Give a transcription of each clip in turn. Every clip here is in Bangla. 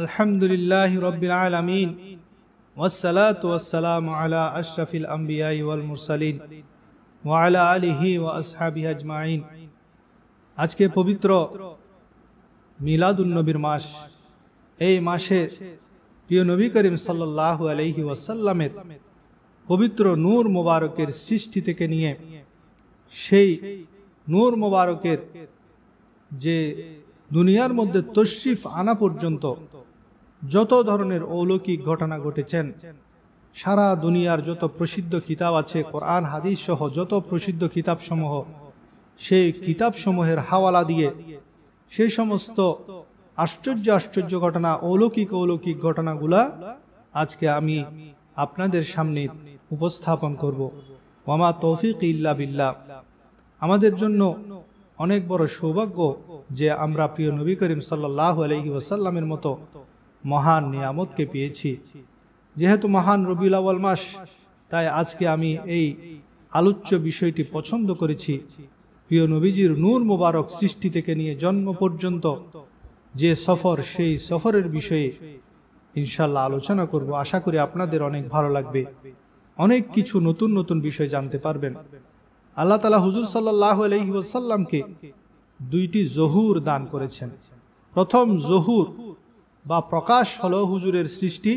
আলহামদুলিল্লাহ রবিল আলমিন ওসালাত ওসালাম আলা আশরাফিল আম্বিয়াই ওয়াল মুরসালিন ওয়ালা আলিহি ওয়া আসহাবি আজমাইন আজকে পবিত্র মিলাদুন্নবীর মাস এই মাসে প্রিয় নবী করিম সাল্লাহ আলহি ওয়াসাল্লামের পবিত্র নূর মোবারকের সৃষ্টি থেকে নিয়ে সেই নূর মোবারকের যে দুনিয়ার মধ্যে তশরিফ আনা পর্যন্ত যত ধরনের অলৌকিক ঘটনা ঘটেছেন সারা দুনিয়ার যত প্রসিদ্ধ কিতাব আছে কোরআন হাদিস সহ যত প্রসিদ্ধ কিতাবসমূহ সেই কিতাবসমূহের হাওয়ালা দিয়ে সেই সমস্ত আশ্চর্য আশ্চর্য ঘটনা অলৌকিক অলৌকিক ঘটনাগুলা আজকে আমি আপনাদের সামনে উপস্থাপন করব ওয়ামা তৌফিক ইল্লা বিল্লা আমাদের জন্য অনেক বড় সৌভাগ্য যে আমরা প্রিয় নবী করিম সাল্লাহ আলহি ওয়াসাল্লামের মতো মহান নিয়ামতকে পেয়েছি যেহেতু মহান রবিউল আওয়াল মাস তাই আজকে আমি এই আলোচ্য বিষয়টি পছন্দ করেছি প্রিয় নবীজির নূর মোবারক সৃষ্টি থেকে নিয়ে জন্ম পর্যন্ত যে সফর সেই সফরের বিষয়ে ইনশাল্লাহ আলোচনা করব আশা করি আপনাদের অনেক ভালো লাগবে অনেক কিছু নতুন নতুন বিষয় জানতে পারবেন আল্লাহ তালা হুজুর সাল্লাহ আলহিউসাল্লামকে দুইটি জহুর দান করেছেন প্রথম জহুর বা প্রকাশ হলো হুজুরের সৃষ্টি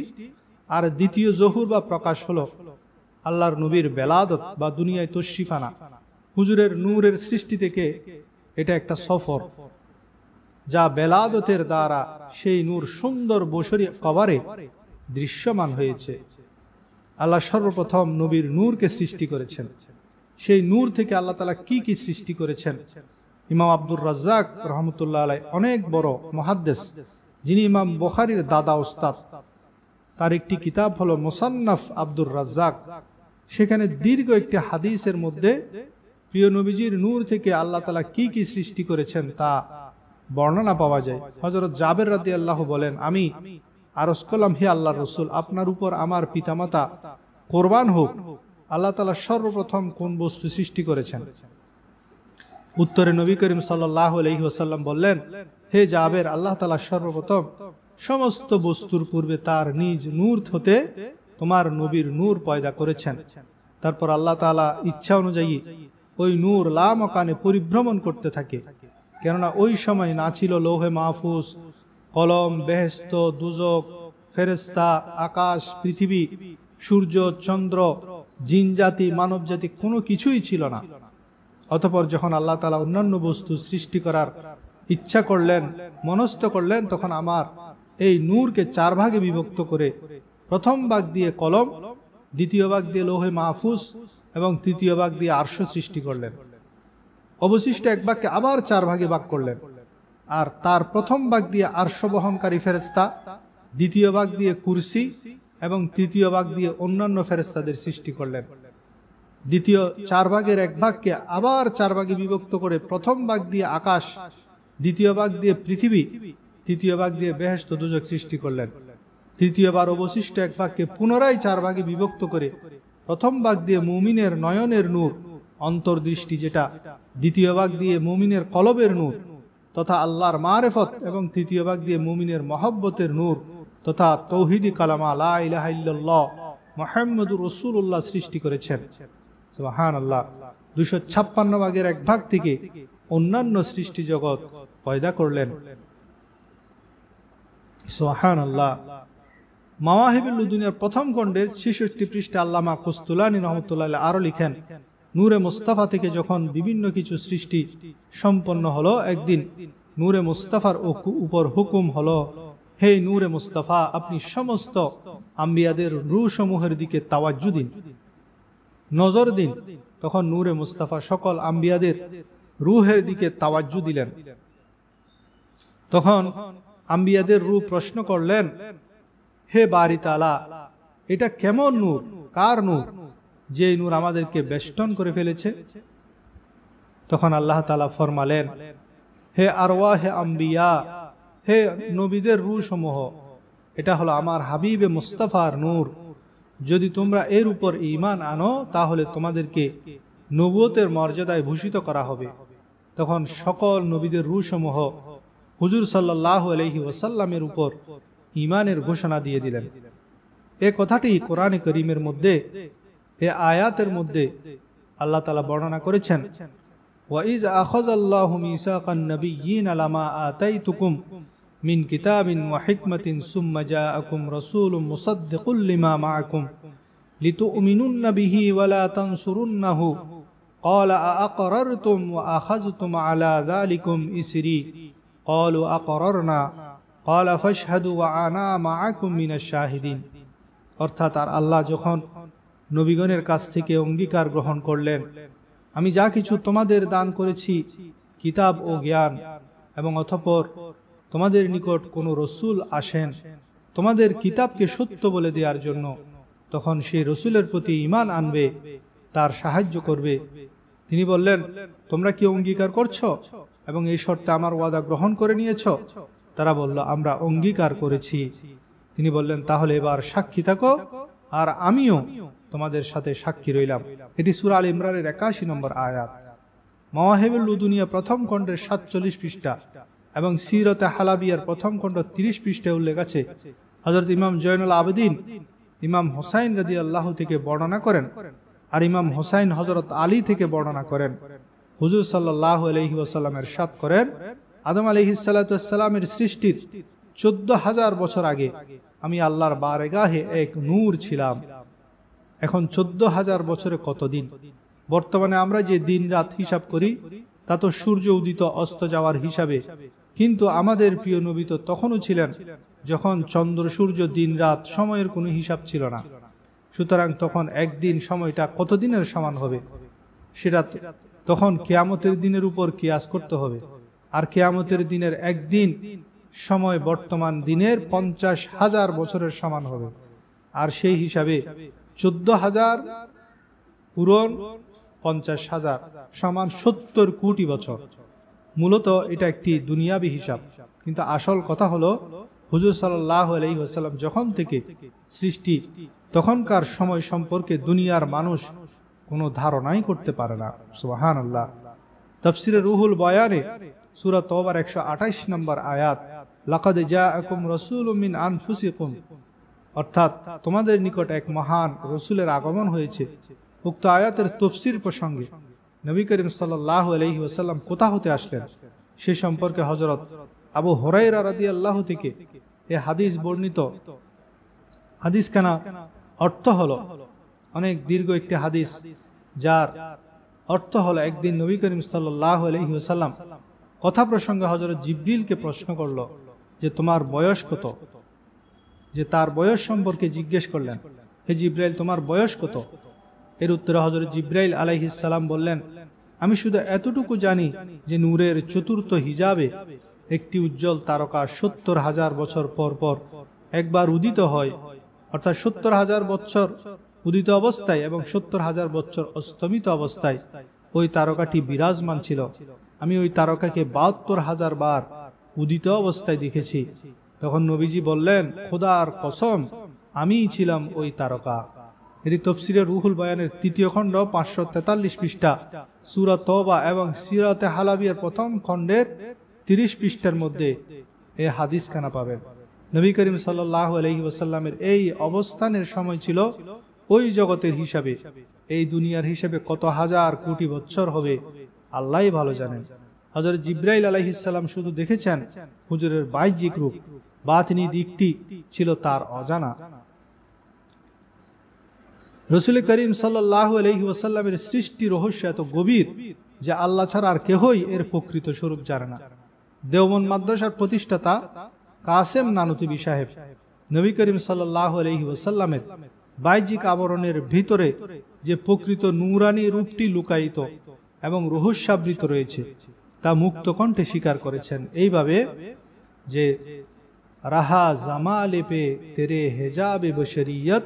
আর দ্বিতীয় জহুর বা প্রকাশ হলো আল্লাহর নবীর বেলাদত বা দুনিয়ায় তশিফানা হুজুরের নূরের সৃষ্টি থেকে এটা একটা সফর যা বেলাদতের দ্বারা সেই নূর সুন্দর বসরি কবারে দৃশ্যমান হয়েছে আল্লাহ সর্বপ্রথম নবীর নূরকে সৃষ্টি করেছেন সেই নূর থেকে আল্লাহ তালা কি কি সৃষ্টি করেছেন ইমাম আব্দুর রাজ্জাক রহমতুল্লাহ আলাই অনেক বড় মহাদ্দেশ যিনি ইমাম বখারির দাদা ওস্তাদ তার একটি কিতাব হলো মোসান্নাফ আব্দুর রাজ্জাক সেখানে দীর্ঘ একটি হাদিসের মধ্যে প্রিয় নবীজির নূর থেকে আল্লাহ তালা কি কি সৃষ্টি করেছেন তা বর্ণনা পাওয়া যায় হজরত জাবের রাদি আল্লাহ বলেন আমি আরস করলাম হে আল্লাহ রসুল আপনার উপর আমার পিতামাতা কোরবান হোক আল্লাহ তালা সর্বপ্রথম কোন বস্তু সৃষ্টি করেছেন উত্তরে নবী করিম সাল্লাহ আলহি ওসাল্লাম বললেন হে জাবের আল্লাহ তালা সর্বপ্রথম সমস্ত বস্তুর পূর্বে তার নিজ নূর হতে তোমার নবীর নূর পয়দা করেছেন তারপর আল্লাহ তালা ইচ্ছা অনুযায়ী ওই নূর লামকানে পরিভ্রমণ করতে থাকে কেননা ওই সময় না ছিল লৌহে মাহফুজ কলম বেহেস্ত দুজক ফেরেস্তা আকাশ পৃথিবী সূর্য চন্দ্র জিনজাতি মানবজাতি কোনো কিছুই ছিল না অতপর যখন আল্লাহ তালা অন্যান্য বস্তু সৃষ্টি করার ইচ্ছা করলেন মনস্থ করলেন তখন আমার এই নূরকে চার ভাগে বিভক্ত করে প্রথম ভাগ দিয়ে কলম দ্বিতীয় ভাগ দিয়ে লোহে মাহফুজ এবং তৃতীয় ভাগ দিয়ে আর্শ সৃষ্টি করলেন অবশিষ্ট এক বাক্যে আবার চার ভাগে ভাগ করলেন আর তার প্রথম ভাগ দিয়ে আর্শ বহনকারী ফেরেস্তা দ্বিতীয় ভাগ দিয়ে কুরসি এবং তৃতীয় ভাগ দিয়ে অন্যান্য ফেরেস্তাদের সৃষ্টি করলেন দ্বিতীয় চার ভাগের এক ভাগকে আবার চার ভাগে বিভক্ত করে প্রথম ভাগ দিয়ে আকাশ দ্বিতীয় ভাগ দিয়ে পৃথিবী তৃতীয় ভাগ দিয়ে বেহেস্ত দুজক সৃষ্টি করলেন তৃতীয়বার অবশিষ্ট এক ভাগকে পুনরায় চার ভাগে বিভক্ত করে প্রথম ভাগ দিয়ে মুমিনের নয়নের নূর অন্তর্দৃষ্টি যেটা দ্বিতীয় ভাগ দিয়ে মুমিনের কলবের নূর তথা আল্লাহর মারেফত এবং তৃতীয় ভাগ দিয়ে মুমিনের মহব্বতের নূর তথা তৌহিদি কালামা লাহ মোহাম্মদুর রসুল্লাহ সৃষ্টি করেছেন হান আল্লাহ দুশো ছাপ্পান্ন ভাগের এক ভাগ থেকে অন্যান্য সৃষ্টি জগৎ পয়দা করলেন সোহান আল্লাহ মাওয়াহিবুল দুনিয়ার প্রথম খণ্ডের ছেষট্টি পৃষ্ঠে আল্লামা কস্তুলানি রহমতুল্লাহ আরও লিখেন নূরে মুস্তাফা থেকে যখন বিভিন্ন কিছু সৃষ্টি সম্পন্ন হলো একদিন নূরে মুস্তাফার উপর হুকুম হলো হে নূরে মুস্তাফা আপনি সমস্ত আম্বিয়াদের রুসমূহের দিকে তাওয়াজ্জু দিন নজর দিন তখন নূরে মুস্তাফা সকল আম্বিয়াদের রুহের দিকে তাওয়াজ্জু দিলেন তখন আম্বিয়াদের রু প্রশ্ন করলেন হে বাড়ি তালা এটা কেমন নূর কার নূর যে নূর আমাদেরকে বেষ্টন করে ফেলেছে তখন আল্লাহ তালা ফরমালেন হে আরওয়া হে আম্বিয়া হে নবীদের রু সমূহ এটা হলো আমার হাবিবে মুস্তাফার নূর যদি তোমরা এর উপর ইমান আনো তাহলে তোমাদেরকে নবুয়তের মর্যাদায় ভূষিত করা হবে তখন সকল নবীদের রুসমূহ হুজুর সাল্লাহ আলহি ওসাল্লামের উপর ইমানের ঘোষণা দিয়ে দিলেন এ কথাটি কোরআনে করিমের মধ্যে এ আয়াতের মধ্যে আল্লাহ তালা বর্ণনা করেছেন ওয়াইজ আখজ আল্লাহ নবী ইন আলামা আতাই তুকুম মিন কিতাবিন ওয়াহিকমতিন সুম্মা জা আকুম রসুল মুসদ্দিকুল্লিমা মা আকুম لتؤمنن به ولا تنصرنه قال أأقررتم وأخذتم على ذلكم إسري قالوا أقررنا قال فاشهدوا وأنا معكم من الشاهدين অর্থাৎ আর আল্লাহ যখন নবীগণের কাছ থেকে অঙ্গীকার গ্রহণ করলেন আমি যা কিছু তোমাদের দান করেছি কিতাব ও জ্ঞান এবং অথপর তোমাদের নিকট কোনো রসুল আসেন তোমাদের কিতাবকে সত্য বলে দেওয়ার জন্য তখন সে রসুলের প্রতি ইমান আনবে তার সাহায্য করবে তিনি বললেন তোমরা কি অঙ্গীকার করছো এবং এই শর্তে আমার ওয়াদা গ্রহণ করে নিয়েছ তারা বলল আমরা অঙ্গীকার করেছি তিনি বললেন তাহলে এবার সাক্ষী থাকো আর আমিও তোমাদের সাথে সাক্ষী রইলাম এটি সুরাল ইমরানের একাশি নম্বর আয়াত মওয়াহেবুল উদুনিয়া প্রথম খণ্ডের সাতচল্লিশ পৃষ্ঠা এবং সিরতে হালাবিয়ার প্রথম খণ্ড তিরিশ পৃষ্ঠে উল্লেখ আছে হজরত ইমাম জয়নুল আবেদিন ইমাম হোসাইন রাজি আল্লাহ থেকে বর্ণনা করেন আর ইমাম হোসাইন হজরত আলী থেকে বর্ণনা করেন হুজুর সাল্লাহ আলহি ওসাল্লামের সাত করেন আদম আলহি সাল্লাতামের সৃষ্টির চোদ্দ হাজার বছর আগে আমি আল্লাহর বারেগাহে এক নূর ছিলাম এখন চোদ্দ হাজার বছরে কতদিন বর্তমানে আমরা যে দিন রাত হিসাব করি তা তো সূর্য উদিত অস্ত যাওয়ার হিসাবে কিন্তু আমাদের প্রিয় নবী তো তখনও ছিলেন যখন চন্দ্র সূর্য দিন রাত সময়ের কোনো হিসাব ছিল না সুতরাং তখন একদিন সময়টা কতদিনের সমান হবে সেটা তখন কেয়ামতের দিনের উপর কিয়াস করতে হবে আর কেয়ামতের দিনের একদিন সময় বর্তমান দিনের পঞ্চাশ হাজার বছরের সমান হবে আর সেই হিসাবে চোদ্দ হাজার পুরন পঞ্চাশ হাজার সমান সত্তর কোটি বছর মূলত এটা একটি দুনিয়াবি হিসাব কিন্তু আসল কথা হলো হুজুর সাল্লাহ আলি আসাল্লাম যখন থেকে সৃষ্টি তখনকার সময় সম্পর্কে দুনিয়ার মানুষ কোনো ধারণাই করতে পারে না সুবাহান আল্লাহ তফসিরে রুহুল বয়ানে সুরা তোবার একশো আঠাইশ নম্বর আয়াত লাকাদ যা একম রসুল মিন আনফুসিকুম অর্থাৎ তোমাদের নিকট এক মহান রসুলের আগমন হয়েছে উক্ত আয়াতের তফসির প্রসঙ্গে নবী করিম সাল্লাহ আলহি ওসাল্লাম কোথা হতে আসলেন সে সম্পর্কে হজরত আবু হরাই রাদি আল্লাহ থেকে এ হাদিস বর্ণিত হাদিস কানা অর্থ হল অনেক দীর্ঘ একটি হাদিস যার অর্থ হলো একদিন নবী করিম সাল্লাহ আলহিউসাল্লাম কথা প্রসঙ্গে হজরত জিব্রিলকে প্রশ্ন করল যে তোমার বয়স কত যে তার বয়স সম্পর্কে জিজ্ঞেস করলেন হে জিব্রাইল তোমার বয়স কত এর উত্তরে হজরত জিব্রাইল আলাইহিসাল্লাম বললেন আমি শুধু এতটুকু জানি যে নূরের চতুর্থ হিজাবে একটি উজ্জ্বল তারকা সত্তর হাজার বছর পর পর একবার উদিত হয় অর্থাৎ সত্তর হাজার বছর উদিত অবস্থায় এবং সত্তর হাজার বছর অস্তমিত অবস্থায় ওই তারকাটি বিরাজমান ছিল আমি ওই তারকাকে বাহাত্তর হাজার বার উদিত অবস্থায় দেখেছি তখন নবীজি বললেন খোদার কসম আমিই ছিলাম ওই তারকা এটি তফসিরের রুহুল বয়ানের তৃতীয় খণ্ড পাঁচশো তেতাল্লিশ পৃষ্ঠা সুরা তবা এবং সিরাতে হালাবিয়ার প্রথম খণ্ডের তিরিশ পৃষ্ঠার মধ্যে এ খানা পাবেন নবী করিম সাল্লাসাল্লামের এই অবস্থানের সময় ছিল ওই জগতের হিসাবে এই দুনিয়ার হিসাবে কত হাজার কোটি বছর হবে আল্লাহ ভালো জানেন হজরত জিব্রাইল আলহিসাল্লাম শুধু দেখেছেন হুজুরের বাহ্যিক রূপ বাতনি দিকটি ছিল তার অজানা রসুল করিম সাল্লাহ সৃষ্টি রহস্য এত গভীর যে আল্লাহ ছাড়া আর কেহই এর প্রকৃত স্বরূপ জানে না দেওবন মাদ্রাসার প্রতিষ্ঠাতা কাসেম নানুতিবি সাহেব নবী করিম সাল্লাহ ওসাল্লামের বাহ্যিক আবরণের ভিতরে যে প্রকৃত নুরানি রূপটি লুকায়িত এবং রহস্যাবৃত রয়েছে তা মুক্ত কণ্ঠে স্বীকার করেছেন এইভাবে যে রাহা জামা লেপে তেরে হেজাবে বশরিয়ত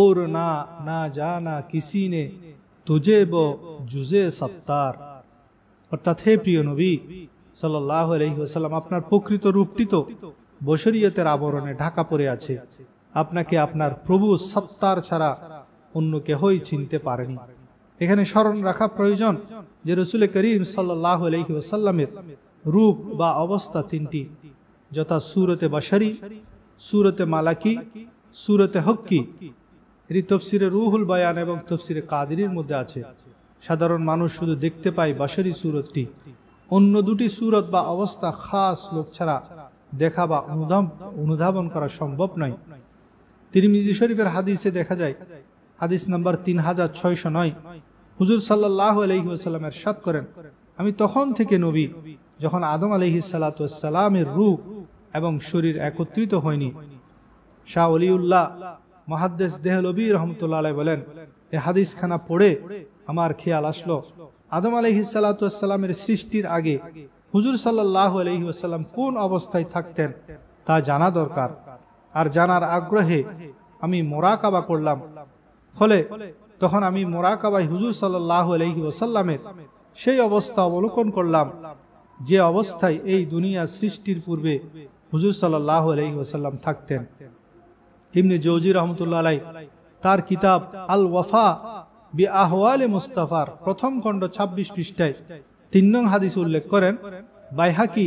ওর না না জানা কিসি নে তুজে ব জুজে সত্তার অর্থাৎ হে প্রিয় নবী সাল্লাহ আপনার প্রকৃত রূপটি তো বসরিয়তের আবরণে ঢাকা পড়ে আছে আপনাকে আপনার প্রভু সত্তার ছাড়া অন্য কেহই চিনতে পারেনি এখানে স্মরণ রাখা প্রয়োজন যে রসুল করিম সাল্লাহ রূপ বা অবস্থা তিনটি যথা সুরতে বাসারি সুরতে মালাকি সুরতে হক্কি এটি তফসিরে রুহুল বায়ান এবং তফসিরে কাদিরির মধ্যে আছে সাধারণ মানুষ শুধু দেখতে পায় বাসারি সুরতটি অন্য দুটি সুরত বা অবস্থা খাস লোক ছাড়া দেখা বা অনুধাবন করা সম্ভব নয় তিরমিজি শরীফের হাদিসে দেখা যায় হাদিস নাম্বার তিন হাজার ছয়শ নয় হুজুর সাল্লাহ আলহিউসাল্লাম সাত করেন আমি তখন থেকে নবী যখন আদম আলহি সালাতামের রু এবং শরীর একত্রিত হয়নি শাহ অলিউল্লাহ মহাদ্দেশ দেহলবী রহমতুল্লাহ বলেন এ হাদিস খানা পড়ে আমার খেয়াল আসলো আদম আলহি সালাতামের সৃষ্টির আগে হুজুর সাল্লাহ আলহি আসাল্লাম কোন অবস্থায় থাকতেন তা জানা দরকার আর জানার আগ্রহে আমি মোরাকাবা করলাম ফলে তখন আমি মোরাকাবাই হুজুর সাল্লাহ আলহি ওসাল্লামের সেই অবস্থা অবলোকন করলাম যে অবস্থায় এই দুনিয়া সৃষ্টির পূর্বে হুজুর সাল্লাহ আলহি ওসাল্লাম থাকতেন ইমনি জৌজি রহমতুল্লাহ তার কিতাব আল ওয়াফা বি আহওয়ালে মুস্তাফার প্রথম খণ্ড ২৬ পৃষ্ঠায় তিন নং হাদিস উল্লেখ করেন বাইহাকি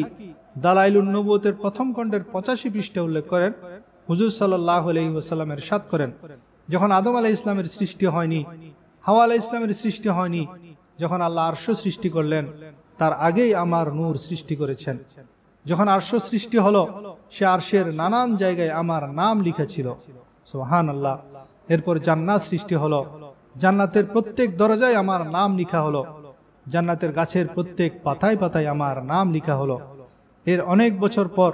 দালাইলুন নবুতের প্রথম খণ্ডের পঁচাশি পৃষ্ঠা উল্লেখ করেন হুজুর সাল্লাহ আলহিউসাল্লামের সাত করেন যখন আদম আলাহ ইসলামের সৃষ্টি হয়নি হাওয়া আলাহ ইসলামের সৃষ্টি হয়নি যখন আল্লাহ আর্শ সৃষ্টি করলেন তার আগেই আমার নূর সৃষ্টি করেছেন যখন আর্শ সৃষ্টি হলো সে আর্শের নানান জায়গায় আমার নাম লিখা ছিল সোহান আল্লাহ এরপর জান্নাত সৃষ্টি হলো জান্নাতের প্রত্যেক দরজায় আমার নাম লিখা হলো জান্নাতের গাছের প্রত্যেক পাতায় পাতায় আমার নাম লিখা হলো এর অনেক বছর পর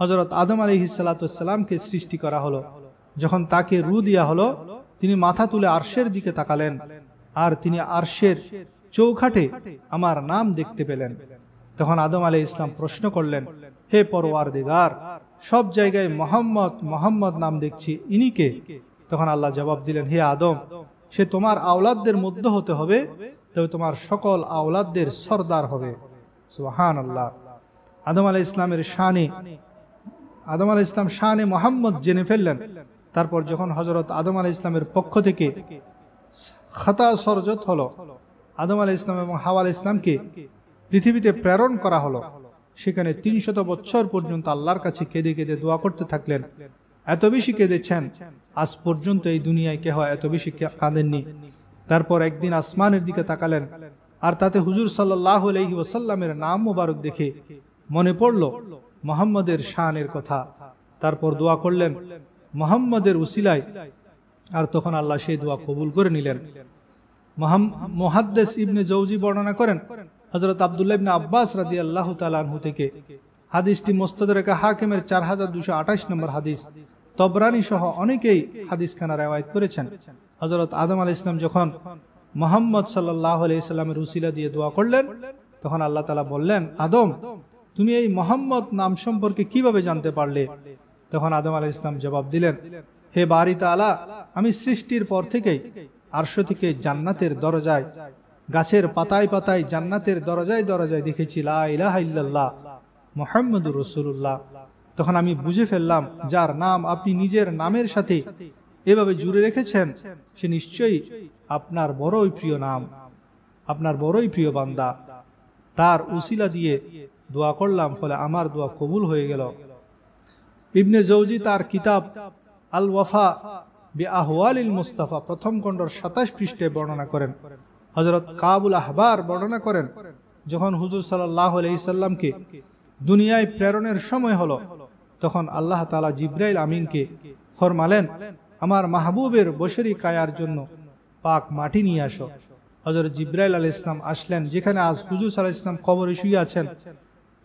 হজরত আদম আলী হিসালাতামকে সৃষ্টি করা হলো যখন তাকে রু দিয়া হলো তিনি মাথা তুলে আরশের দিকে তাকালেন আর তিনি আরশের চৌখাটে আমার নাম দেখতে পেলেন তখন আদম আলী ইসলাম প্রশ্ন করলেন হে পরোয়ার দিগার সব জায়গায় মোহাম্মদ মোহাম্মদ নাম দেখছি ইনিকে কে তখন আল্লাহ জবাব দিলেন হে আদম সে তোমার আওলাদদের মধ্যে হতে হবে তবে তোমার সকল আওলাদদের সর্দার হবে সুহান আল্লাহ আদম আলা ইসলামের শানে আদম আলা ইসলাম শানে মোহাম্মদ জেনে ফেললেন তারপর যখন হজরত আদম আলা ইসলামের পক্ষ থেকে খাতা সরজত হলো আদম আলা ইসলাম এবং হাওয়া আলাহ ইসলামকে পৃথিবীতে প্রেরণ করা হলো সেখানে তিনশত বছর পর্যন্ত আল্লাহর কাছে কেঁদে কেঁদে দোয়া করতে থাকলেন এত বেশি কেঁদেছেন আজ পর্যন্ত এই দুনিয়ায় কেহ এত বেশি কাঁদেননি তারপর একদিন আসমানের দিকে তাকালেন আর তাতে হুজুর সাল্লাহ আলহি ওসাল্লামের নাম মোবারক দেখে মনে পড়ল মোহাম্মদের শানের কথা তারপর দোয়া করলেন মোহাম্মদের উসিলায় আর তখন আল্লাহ সেই দোয়া কবুল করে নিলেন মোহাদ্দেস ইবনে জৌজি বর্ণনা করেন হজরত আবদুল্লা ইবনে আব্বাস রাজি আল্লাহ তালাহু থেকে হাদিসটি মোস্তাদ হাকিমের চার হাজার দুশো আঠাশ নম্বর হাদিস তবরানি সহ অনেকেই হাদিসখানা রেওয়ায়ত করেছেন হজরত আদম আল ইসলাম যখন মোহাম্মদ সাল্লাহ আলাইস্লামের উসিলা দিয়ে দোয়া করলেন তখন আল্লাহ তালা বললেন আদম তুমি এই মোহাম্মদ নাম সম্পর্কে কিভাবে জানতে পারলে তখন আদম আলাহ ইসলাম জবাব দিলেন হে বাড়িতে আলা আমি সৃষ্টির পর থেকেই আরশো থেকে জান্নাতের দরজায় গাছের পাতায় পাতায় জান্নাতের দরজায় দরজায় দেখেছি লাহ মোহাম্মদুর রসুল্লাহ তখন আমি বুঝে ফেললাম যার নাম আপনি নিজের নামের সাথে এভাবে জুড়ে রেখেছেন সে নিশ্চয়ই আপনার বড়ই প্রিয় নাম আপনার বড়ই প্রিয় বান্দা তার উসিলা দিয়ে দোয়া করলাম ফলে আমার দোয়া কবুল হয়ে গেল ইবনে জৌজি তার কিতাব আল ওয়াফা বি আহওয়ালিল মুস্তাফা প্রথম খণ্ডর সাতাশ পৃষ্ঠে বর্ণনা করেন হজরত কাবুল আহবার বর্ণনা করেন যখন হুজুর সাল্লাহ আলাইসাল্লামকে দুনিয়ায় প্রেরণের সময় হলো তখন আল্লাহ তালা জিব্রাইল আমিনকে ফরমালেন আমার মাহবুবের বসরি কায়ার জন্য পাক মাটি নিয়ে আস হজরত জিব্রাইল আল ইসলাম আসলেন যেখানে আজ হুজুর সাল ইসলাম কবরে শুয়ে আছেন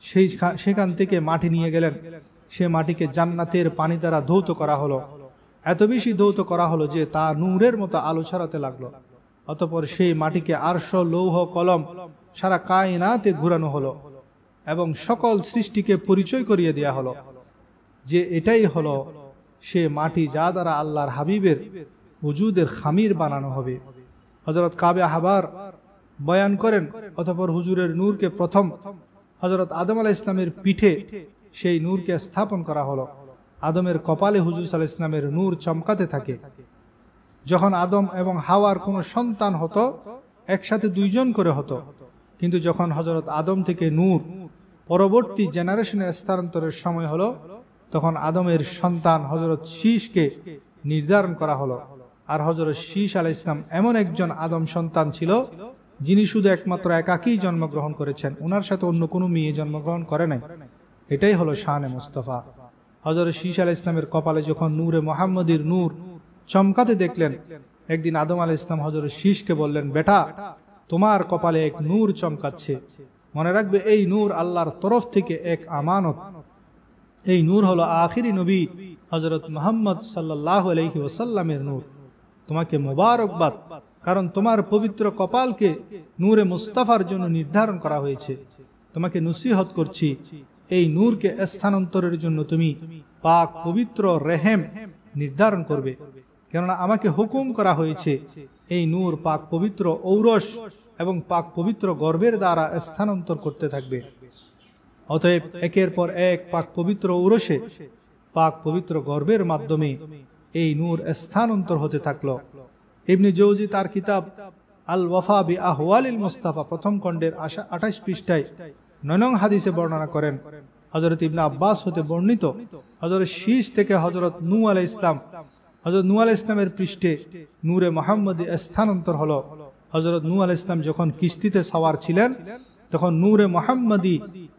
সেই সেখান থেকে মাটি নিয়ে গেলেন সে মাটিকে জান্নাতের পানি দ্বারা ধৌত করা হলো এত বেশি ধৌত করা হলো যে তা নূরের মতো আলো ছড়াতে লাগলো অতপর সেই মাটিকে আরশ লৌহ কলম সারা কায়নাতে ঘুরানো হলো এবং সকল সৃষ্টিকে পরিচয় করিয়ে দেয়া হলো যে এটাই হলো সে মাটি যা দ্বারা আল্লাহর হাবিবের হুজুদের খামির বানানো হবে হজরত কাবে আহবার বয়ান করেন অতপর হুজুরের নূরকে প্রথম হজরত আদম আলা ইসলামের পিঠে সেই নূরকে স্থাপন করা হলো আদমের কপালে হুজুর সাল ইসলামের নূর চমকাতে থাকে যখন আদম এবং হাওয়ার কোনো সন্তান হতো একসাথে দুইজন করে হতো কিন্তু যখন হজরত আদম থেকে নূর পরবর্তী জেনারেশনের স্থানান্তরের সময় হলো তখন আদমের সন্তান হজরত শীষকে নির্ধারণ করা হলো আর হজরত শীষ আল ইসলাম এমন একজন আদম সন্তান ছিল যিনি শুধু একমাত্র একাকেই জন্মগ্রহণ করেছেন ওনার সাথে অন্য কোনো মেয়ে জন্মগ্রহণ করে নাই এটাই হলো শাহনে মুস্তফা হজরত শীষ আলাহ ইসলামের কপালে যখন নূরে মোহাম্মদীর নূর চমকাতে দেখলেন একদিন আদম আলাহ ইসলাম হজরত শীষকে বললেন বেটা তোমার কপালে এক নূর চমকাচ্ছে মনে রাখবে এই নূর আল্লাহর তরফ থেকে এক আমানত এই নূর হলো আখিরি নবী হজরত মোহাম্মদ সাল্লাহ আলহি ওসাল্লামের নূর তোমাকে মোবারকবাদ কারণ তোমার পবিত্র কপালকে নূরে মুস্তাফার জন্য নির্ধারণ করা হয়েছে তোমাকে নসিহত করছি এই নূরকে স্থানান্তরের জন্য তুমি পাক পবিত্র রেহেম নির্ধারণ করবে কেননা আমাকে হুকুম করা হয়েছে এই নূর পাক পবিত্র ঔরস এবং পাক পবিত্র গর্বের দ্বারা স্থানান্তর করতে থাকবে অতএব একের পর এক পাক পবিত্র উরসে পাক পবিত্র গর্বের মাধ্যমে এই নূর স্থানান্তর হতে থাকল ইবনি জৌজি তার কিতাব আল ওয়াফা বি আহওয়ালিল মুস্তাফা প্রথম খণ্ডের আশা আঠাশ পৃষ্ঠায় ননং হাদিসে বর্ণনা করেন হজরত ইবনা আব্বাস হতে বর্ণিত হজরত শীষ থেকে হজরত নু আলাই ইসলাম হজরত নু আলাই ইসলামের পৃষ্ঠে নূরে মোহাম্মদ স্থানান্তর হল হজরত নু আলাই ইসলাম যখন কিস্তিতে সাওয়ার ছিলেন তখন নূরে মোহাম্মদী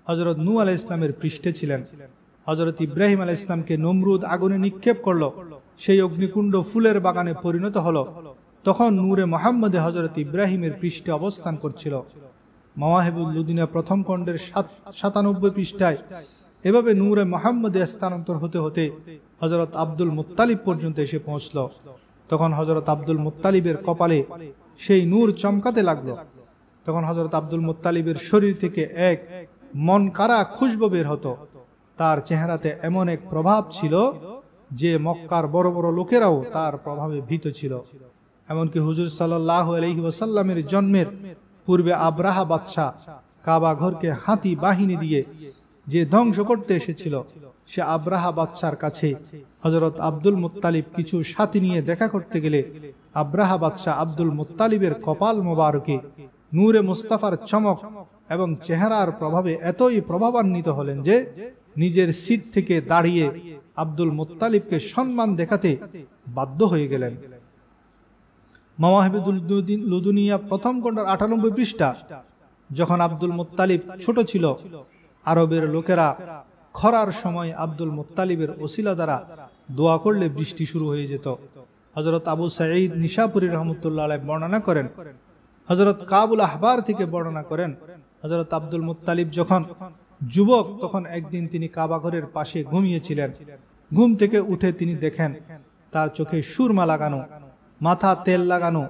হজরত নু আলাহ ইসলামের পৃষ্ঠে ছিলেন হজরত ইব্রাহিম আলাহ ইসলামকে নমরুদ আগুনে নিক্ষেপ করল সেই অগ্নিকুণ্ড ফুলের বাগানে পরিণত হল তখন নূরে মোহাম্মদে হজরত ইব্রাহিমের পৃষ্ঠে অবস্থান করছিল মাওয়াহেবুল্লুদিনা প্রথম খণ্ডের সাত সাতানব্বই পৃষ্ঠায় এভাবে নূরে মোহাম্মদে স্থানান্তর হতে হতে হজরত আব্দুল মুতালিব পর্যন্ত এসে পৌঁছল তখন হজরত আব্দুল মুতালিবের কপালে সেই নূর চমকাতে লাগল তখন হজরত আব্দুল মুতালিবের শরীর থেকে এক মন কারা খুশব বের হতো তার চেহারাতে এমন এক প্রভাব ছিল যে মক্কার বড় বড় লোকেরাও তার প্রভাবে ভীত ছিল এমনকি হুজুর সাল্লাহ আলহি জন্মের পূর্বে আব্রাহা বাদশাহ কাবা ঘরকে হাতি বাহিনী দিয়ে যে ধ্বংস করতে এসেছিল সে আব্রাহা বাদশার কাছে হজরত আব্দুল মুতালিব কিছু সাথী নিয়ে দেখা করতে গেলে আব্রাহা বাদশাহ আব্দুল মুতালিবের কপাল মোবারকে নূরে মুস্তাফার চমক এবং চেহারার প্রভাবে এতই প্রভাবান্বিত হলেন যে নিজের সিট থেকে দাঁড়িয়ে আব্দুল মোত্তালিবকে সম্মান দেখাতে বাধ্য হয়ে গেলেন মামাহেবুল লুদুনিয়া প্রথম কন্ডার আটানব্বই পৃষ্ঠা যখন আব্দুল মোত্তালিব ছোট ছিল আরবের লোকেরা খরার সময় আব্দুল মোত্তালিবের ওসিলা দ্বারা দোয়া করলে বৃষ্টি শুরু হয়ে যেত হজরত আবু সাঈদ নিশাপুরি রহমতুল্লাহ বর্ণনা করেন হজরত কাবুল আহবার থেকে বর্ণনা করেন হজরত আব্দুল মুতালিব যখন যুবক তখন একদিন তিনি কাবাঘরের পাশে ঘুমিয়েছিলেন ঘুম থেকে উঠে তিনি দেখেন তার চোখে সুরমা লাগানো মাথা তেল লাগানো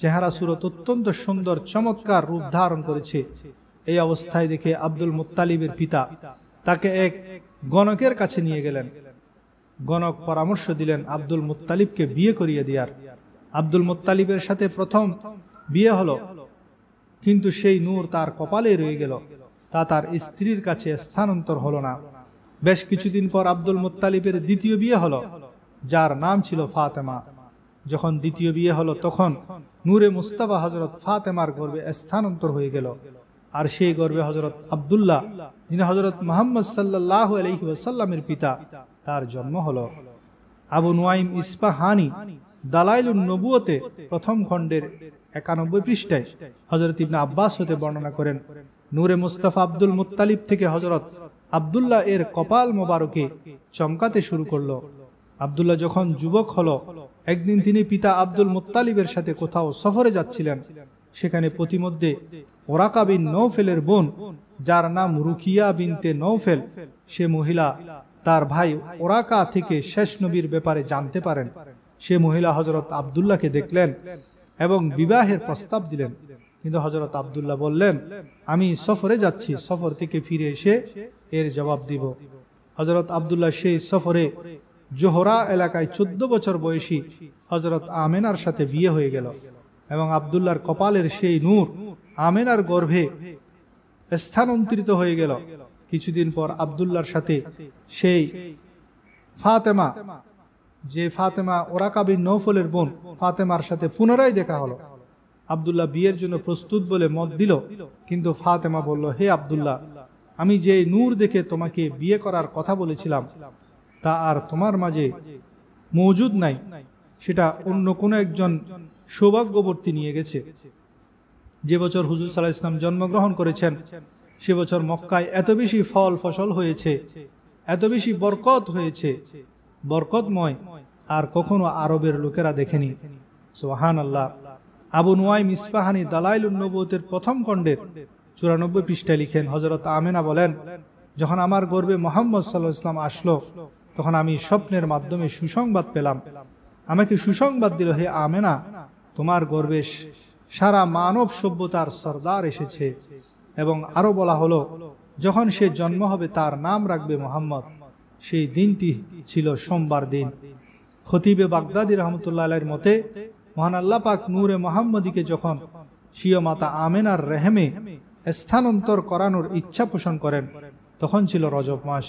চেহারা সুরত অত্যন্ত সুন্দর চমৎকার রূপ ধারণ করেছে এই অবস্থায় দেখে আব্দুল মুতালিবের পিতা তাকে এক গণকের কাছে নিয়ে গেলেন গণক পরামর্শ দিলেন আব্দুল মুতালিবকে বিয়ে করিয়ে দেওয়ার আব্দুল মুতালিবের সাথে প্রথম বিয়ে হলো কিন্তু সেই নূর তার কপালে রয়ে গেল তা তার স্ত্রীর কাছে স্থানান্তর হল না বেশ কিছুদিন পর আব্দুল মোত্তালিবের দ্বিতীয় বিয়ে হলো যার নাম ছিল ফাতেমা যখন দ্বিতীয় বিয়ে হলো তখন নূরে মুস্তাফা হজরত ফাতেমার গর্বে স্থানান্তর হয়ে গেল আর সেই গর্বে হজরত আবদুল্লাহ যিনি হজরত মোহাম্মদ সাল্লাহ আলহি পিতা তার জন্ম হল আবু নুয়াইম ইস্পাহানি দালাইল নবুয়তে প্রথম খণ্ডের একানব্বই পৃষ্ঠায় হজরত ইবনা আব্বাস হতে বর্ণনা করেন নূরে মুস্তাফা আব্দুল মুতালিব থেকে হজরত আবদুল্লাহ এর কপাল মোবারকে চমকাতে শুরু করলো আবদুল্লাহ যখন যুবক হল একদিন তিনি পিতা আব্দুল মুতালিবের সাথে কোথাও সফরে যাচ্ছিলেন সেখানে প্রতিমধ্যে ওরাকা বিন নৌফেলের বোন যার নাম রুকিয়া বিনতে নৌফেল সে মহিলা তার ভাই ওরাকা থেকে শেষ নবীর ব্যাপারে জানতে পারেন সে মহিলা হজরত আবদুল্লাহকে দেখলেন এবং বিবাহের প্রস্তাব দিলেন কিন্তু হজরত আবদুল্লাহ বললেন আমি সফরে যাচ্ছি সফর থেকে ফিরে এসে এর জবাব দিব হজরত আবদুল্লাহ সেই সফরে জোহরা এলাকায় চোদ্দ বছর বয়সী হজরত আমেনার সাথে বিয়ে হয়ে গেল এবং আবদুল্লার কপালের সেই নূর আমেনার গর্ভে স্থানান্তরিত হয়ে গেল কিছুদিন পর আবদুল্লার সাথে সেই ফাতেমা যে ফাতেমা ওরাকাবির নৌফলের বোন ফাতেমার সাথে পুনরায় দেখা হলো আবদুল্লাহ বিয়ের জন্য প্রস্তুত বলে মত দিল কিন্তু ফাতেমা বলল হে আবদুল্লাহ আমি যে নূর দেখে তোমাকে বিয়ে করার কথা বলেছিলাম তা আর তোমার মাঝে মজুদ নাই সেটা অন্য কোনো একজন সৌভাগ্যবর্তী নিয়ে গেছে যে বছর হুজুর সাল্লাহ ইসলাম জন্মগ্রহণ করেছেন সে বছর মক্কায় এত বেশি ফল ফসল হয়েছে এত বেশি বরকত হয়েছে বরকতময় আর কখনো আরবের লোকেরা দেখেনি সোহান আল্লাহ আবু নোয়াই মিসপাহানি দালাইল উন্নবতের প্রথম খণ্ডের চুরানব্বই পৃষ্ঠায় লিখেন হজরত আমেনা বলেন যখন আমার গর্বে মোহাম্মদ সাল্লাহ ইসলাম আসলো তখন আমি স্বপ্নের মাধ্যমে সুসংবাদ পেলাম আমাকে সুসংবাদ দিল হে আমেনা তোমার গর্বে সারা মানব সভ্যতার সর্দার এসেছে এবং আরও বলা হলো যখন সে জন্ম হবে তার নাম রাখবে মোহাম্মদ সেই দিনটি ছিল সোমবার দিন খতিবে বাগদাদি রহমতুল্লাহ আলের মতে মহান আল্লাহ পাক নূরে মোহাম্মদীকে যখন শিয় মাতা আমেনার রেহেমে স্থানান্তর করানোর ইচ্ছা পোষণ করেন তখন ছিল রজব মাস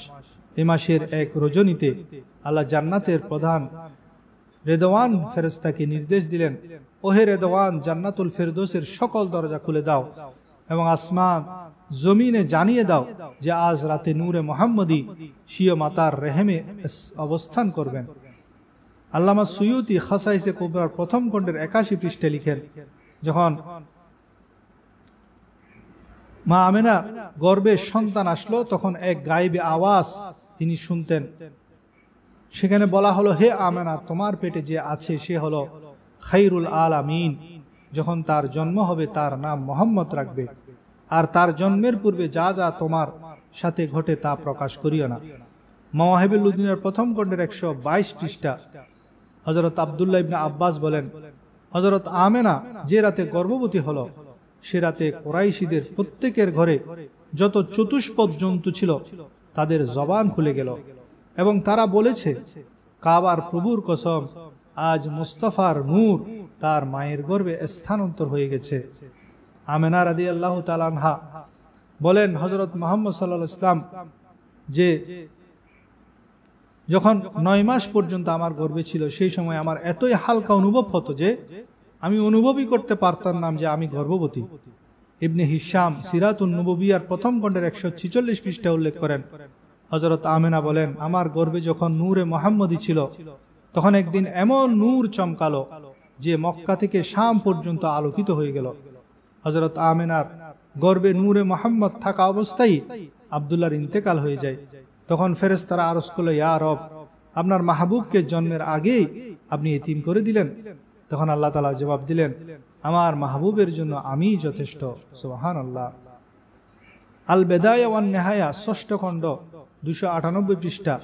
এ মাসের এক রজনীতে আল্লাহ জান্নাতের প্রধান রেদওয়ান ফেরেস্তাকে নির্দেশ দিলেন ওহে রেদওয়ান জান্নাতুল ফেরদোসের সকল দরজা খুলে দাও এবং আসমান জমিনে জানিয়ে দাও যে আজ রাতে নূরে মোহাম্মদি শিয় মাতার রেহেমে অবস্থান করবেন আল্লামা সুয়ুতি খাসাইসে কোবরার প্রথম খণ্ডের একাশি পৃষ্ঠে লিখেন যখন মা আমেনা গর্বে সন্তান আসলো তখন এক গাইবে আওয়াজ তিনি শুনতেন সেখানে বলা হলো হে আমেনা তোমার পেটে যে আছে সে হলো খাইরুল আল আমিন যখন তার জন্ম হবে তার নাম মোহাম্মদ রাখবে আর তার জন্মের পূর্বে যা যা তোমার সাথে ঘটে তা প্রকাশ করিও না মাহেবুল উদ্দিনের প্রথম খণ্ডের একশো বাইশ পৃষ্ঠা হজরত আবদুল্লাহ ইবনা আব্বাস বলেন হজরত আমেনা যে রাতে গর্ভবতী হল সে রাতে কোরাইশিদের প্রত্যেকের ঘরে যত চতুষ্পদ জন্তু ছিল তাদের জবান খুলে গেল এবং তারা বলেছে কাবার প্রভুর কসম আজ মুস্তফার নূর তার মায়ের গর্বে স্থানান্তর হয়ে গেছে আমেনা রাদি আল্লাহ তালানহা বলেন হজরত মোহাম্মদ সাল্লা ইসলাম যে যখন নয় মাস পর্যন্ত আমার গর্বে ছিল সেই সময় আমার এতই হালকা অনুভব হতো যে আমি অনুভবই করতে পারতাম না যে আমি গর্ভবতী ইবনে হিসাম সিরাতুল নববিয়ার প্রথম খণ্ডের একশো ছিচল্লিশ পৃষ্ঠা উল্লেখ করেন হজরত আমেনা বলেন আমার গর্বে যখন নূরে মোহাম্মদী ছিল তখন একদিন এমন নূর চমকালো যে মক্কা থেকে শাম পর্যন্ত আলোকিত হয়ে গেল হজরত আমেনার গর্বে নূরে মোহাম্মদ থাকা অবস্থায় আবদুল্লার ইন্তেকাল হয়ে যায় তখন ফেরেস তারা আরস করলো ইয়া রব আপনার মাহবুবকে জন্মের আগেই আপনি এতিম করে দিলেন তখন আল্লাহ তালা জবাব দিলেন আমার মাহবুবের জন্য আমি যথেষ্ট সোহান আল্লাহ আল বেদায় ওয়ান নেহায়া ষষ্ঠ খণ্ড দুশো আটানব্বই পৃষ্ঠা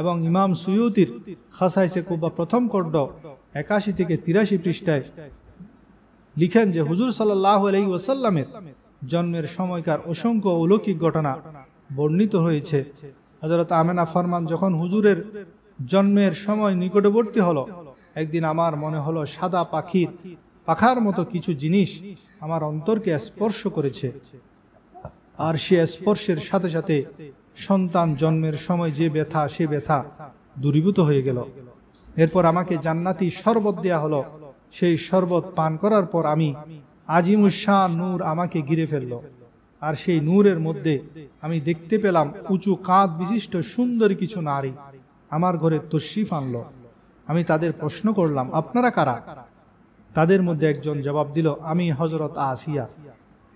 এবং ইমাম সুয়ুতির খাসাইসে কুব্বা প্রথম খণ্ড একাশি থেকে তিরাশি পৃষ্ঠায় লিখেন যে হুজুর সাল্লাহ আলহি ওয়াসাল্লামের জন্মের সময়কার অসংখ্য অলৌকিক ঘটনা বর্ণিত হয়েছে হজরত আমেনা ফরমান যখন হুজুরের জন্মের সময় নিকটবর্তী হলো একদিন আমার মনে হলো সাদা পাখির পাখার মতো কিছু জিনিস আমার অন্তরকে স্পর্শ করেছে আর সে স্পর্শের সাথে সাথে সন্তান জন্মের সময় যে ব্যথা সে ব্যথা দূরীভূত হয়ে গেল এরপর আমাকে জান্নাতি শরবত দেয়া হলো সেই শরবত পান করার পর আমি আজিমুসা নূর আমাকে ঘিরে ফেলল আর সেই নূরের মধ্যে আমি দেখতে পেলাম উঁচু কাঁধ বিশিষ্ট সুন্দর কিছু নারী আমার ঘরে তশরিফ আনলো আমি তাদের প্রশ্ন করলাম আপনারা কারা তাদের মধ্যে একজন জবাব দিল আমি হজরত আসিয়া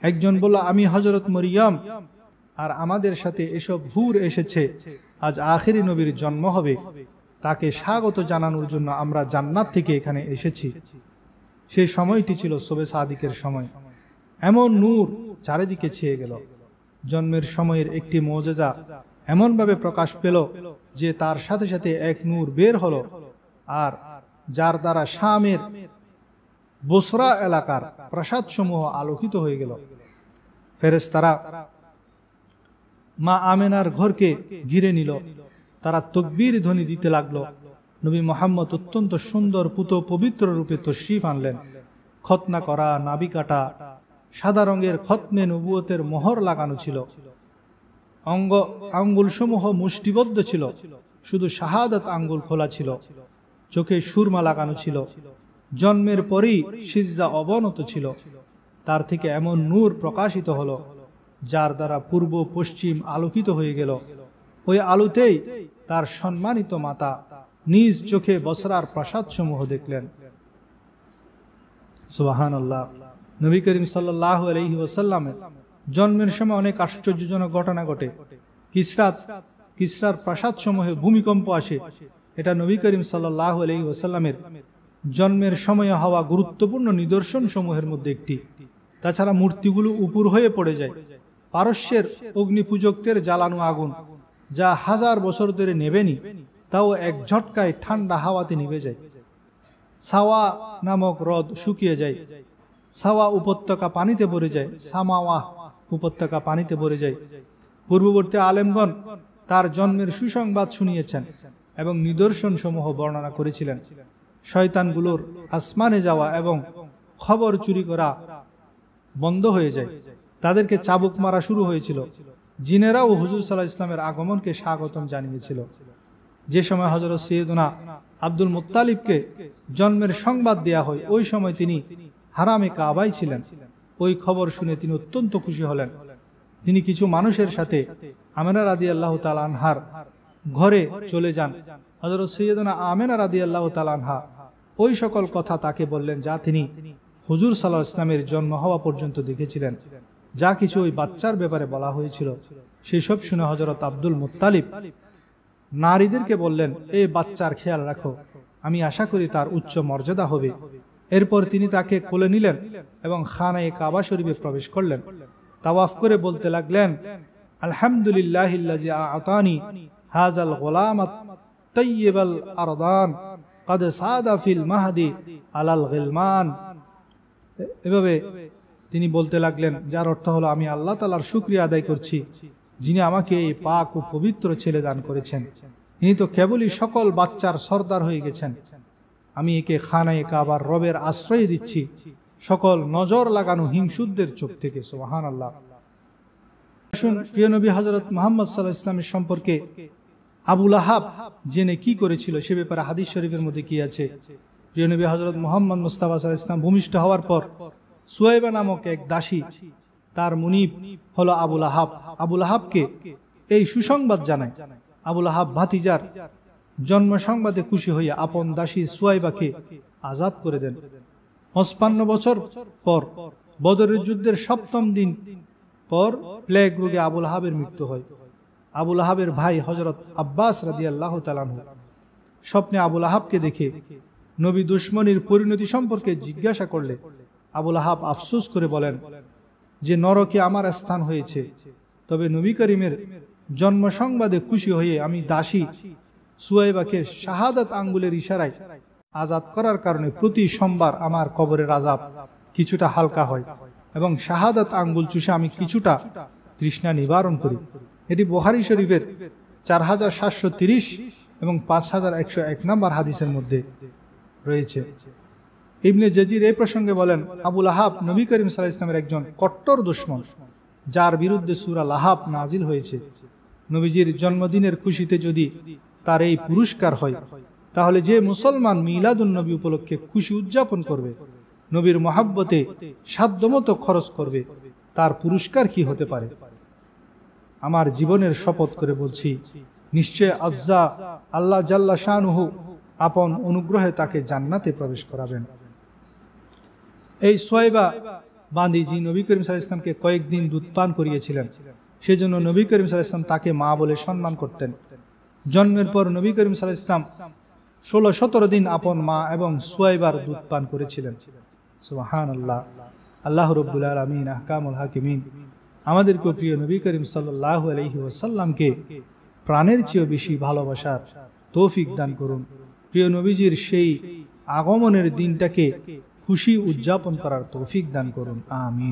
একজন বলল আমি হজরত মরিয়াম আর আমাদের সাথে এসব ভুর এসেছে আজ আখেরি নবীর জন্ম হবে তাকে স্বাগত জানানোর জন্য আমরা জান্নাত থেকে এখানে এসেছি সেই সময়টি ছিল সোবে সাদিকের সময় এমন নূর চারিদিকে ছেয়ে গেল জন্মের সময়ের একটি মজেজা এমনভাবে প্রকাশ পেল যে তার সাথে সাথে এক নূর বের হল আর যার দ্বারা শামের বসরা এলাকার প্রাসাদ সমূহ আলোকিত হয়ে গেল ফেরেস্তারা মা আমেনার ঘরকে ঘিরে নিল তারা তকবির ধ্বনি দিতে লাগলো নবী মোহাম্মদ অত্যন্ত সুন্দর পুত পবিত্র রূপে তশরিফ আনলেন খতনা করা নাবি কাটা সাদা রঙের খতনে নবুয়তের মোহর লাগানো ছিল অঙ্গ সমূহ মুষ্টিবদ্ধ ছিল শুধু শাহাদাত আঙ্গুল খোলা ছিল চোখে সুরমা লাগানো ছিল জন্মের পরেই সিজদা অবনত ছিল তার থেকে এমন নূর প্রকাশিত হলো যার দ্বারা পূর্ব পশ্চিম আলোকিত হয়ে গেল ওই আলোতেই তার সম্মানিত মাতা নিজ চোখে বসরার প্রাসাদ সমূহ দেখলেন সুবাহান নবী করিম সাল্লাহ আলহি ওসাল্লামের জন্মের সময় অনেক আশ্চর্যজনক ঘটনা ঘটে কিসরাত কিসরার প্রাসাদ সমূহে ভূমিকম্প আসে এটা নবী করিম সাল্লাহ আলহি ওসাল্লামের জন্মের সময়ে হওয়া গুরুত্বপূর্ণ নিদর্শন সমূহের মধ্যে একটি তাছাড়া মূর্তিগুলো উপর হয়ে পড়ে যায় পারস্যের অগ্নি পূজকদের জ্বালানো আগুন যা হাজার বছর ধরে নেবেনি তাও এক ঝটকায় ঠান্ডা হাওয়াতে নিভে যায় সাওয়া নামক হ্রদ শুকিয়ে যায় সাওয়া উপত্যকা পানিতে ভরে যায় সামাওয়া উপত্যকা পানিতে ভরে যায় পূর্ববর্তী আলেমগণ তার জন্মের সুসংবাদ শুনিয়েছেন এবং নিদর্শন সমূহ বর্ণনা করেছিলেন শয়তানগুলোর আসমানে যাওয়া এবং খবর চুরি করা বন্ধ হয়ে যায় তাদেরকে চাবুক মারা শুরু হয়েছিল জিনেরাও হুজুর সাল্লাহ ইসলামের আগমনকে স্বাগতম জানিয়েছিল যে সময় হজরত সৈয়দনা আব্দুল মুতালিবকে জন্মের সংবাদ দেয়া হয় ওই সময় তিনি হারামে কাবাই ছিলেন ওই খবর শুনে তিনি অত্যন্ত খুশি হলেন তিনি কিছু মানুষের সাথে আমেনা রাদি আল্লাহ তালানহার ঘরে চলে যান হজরত সৈয়দনা আমেনা রাদি আল্লাহ তালানহা ওই সকল কথা তাকে বললেন যা তিনি হুজুর সাল্লাহ ইসলামের জন্ম হওয়া পর্যন্ত দেখেছিলেন যা কিছু ওই বাচ্চার ব্যাপারে বলা হয়েছিল সেসব শুনে হজরত আব্দুল মুতালিব নারীদেরকে বললেন এই বাচ্চার খেয়াল রাখো আমি আশা করি তার উচ্চ মর্যাদা হবে এরপর তিনি তাকে কোলে নিলেন এবং খানায় কাবা শরীফে প্রবেশ করলেন তাওয়াফ করে বলতে লাগলেন আলহামদুলিল্লাহ আতানি গোলাম মাহাদি এভাবে তিনি বলতে লাগলেন যার অর্থ হলো আমি আল্লাহ তালার শুক্রিয়া আদায় করছি যিনি আমাকে এই পাক ও পবিত্র ছেলে দান করেছেন তিনি তো কেবলই সকল বাচ্চার সর্দার হয়ে গেছেন আমি একে খানায় কাবার রবের আশ্রয় দিচ্ছি সকল নজর লাগানো হিংসুদের চোখ থেকে সোহান আল্লাহ আসুন প্রিয় নবী হজরত মোহাম্মদ সাল্লাহ ইসলামের সম্পর্কে আবুল আহাব জেনে কি করেছিল সে ব্যাপারে হাদিস শরীফের মধ্যে কি আছে প্রিয় নবী হজরত মোহাম্মদ মুস্তাফা সাল্লাহ ইসলাম ভূমিষ্ঠ হওয়ার পর সুয়েবা নামক এক দাসী তার মুনিব হলো আবুল আহাব আবুল আহাবকে এই সুসংবাদ জানায় আবুল আহাব ভাতিজার জন্ম সংবাদে খুশি হইয়া আপন দাসী সুয়াইবাকে আজাদ করে দেন পঁচপান্ন বছর পর বদরের যুদ্ধের সপ্তম দিন পর প্লেগ রোগে আবুল আহাবের মৃত্যু হয় আবুল আহাবের ভাই হজরত আব্বাস রাজিয়াল্লাহ আল্লাহ তালানহ স্বপ্নে আবুল আহাবকে দেখে নবী দুশ্মনির পরিণতি সম্পর্কে জিজ্ঞাসা করলে আবুল আহাব আফসুস করে বলেন যে নরকে আমার স্থান হয়েছে তবে নবী করিমের জন্ম সংবাদে খুশি হয়ে আমি দাসী সুয়াইবাকে শাহাদাত আঙ্গুলের ইশারায় আজাদ করার কারণে প্রতি সোমবার আমার কবরের আজাব কিছুটা হালকা হয় এবং শাহাদাত আঙ্গুল চুষে আমি কিছুটা তৃষ্ণা নিবারণ করি এটি বোহারি শরীফের চার হাজার সাতশো তিরিশ এবং পাঁচ হাজার একশো এক নম্বর হাদিসের মধ্যে রয়েছে ইবনে জাজির এই প্রসঙ্গে বলেন আবুল আহাব নবী করিম সাল্লাহ ইসলামের একজন কট্টর দুশ্মন যার বিরুদ্ধে সুরা লাহাব নাজিল হয়েছে নবীজির জন্মদিনের খুশিতে যদি তার এই পুরস্কার হয় তাহলে যে মুসলমান মিলাদুল নবী উপলক্ষে খুশি উদযাপন করবে নবীর মহাব্বতে সাধ্যমতো খরচ করবে তার পুরস্কার কি হতে পারে আমার জীবনের শপথ করে বলছি নিশ্চয় আজ্জা আল্লাহ জাল্লা শাহনুহু আপন অনুগ্রহে তাকে জান্নাতে প্রবেশ করাবেন এই সোয়েবা বান্দিজি নবী করিম সাল ইসলামকে কয়েকদিন দুধ পান করিয়েছিলেন সেজন্য নবী করিম সাল ইসলাম তাকে মা বলে সম্মান করতেন জন্মের পর নবী করিম সাল ইসলাম ষোলো সতেরো দিন আপন মা এবং সোয়েবার দুধ পান করেছিলেন হান আল্লাহ আল্লাহ রব্দুল আলমিন আহকামুল হাকিমিন আমাদেরকেও প্রিয় নবী করিম সাল্লাহ আলহি ওসাল্লামকে প্রাণের চেয়েও বেশি ভালোবাসার তৌফিক দান করুন প্রিয় নবীজির সেই আগমনের দিনটাকে খুশি উদযাপন করার তৌফিক দান করুন আমিন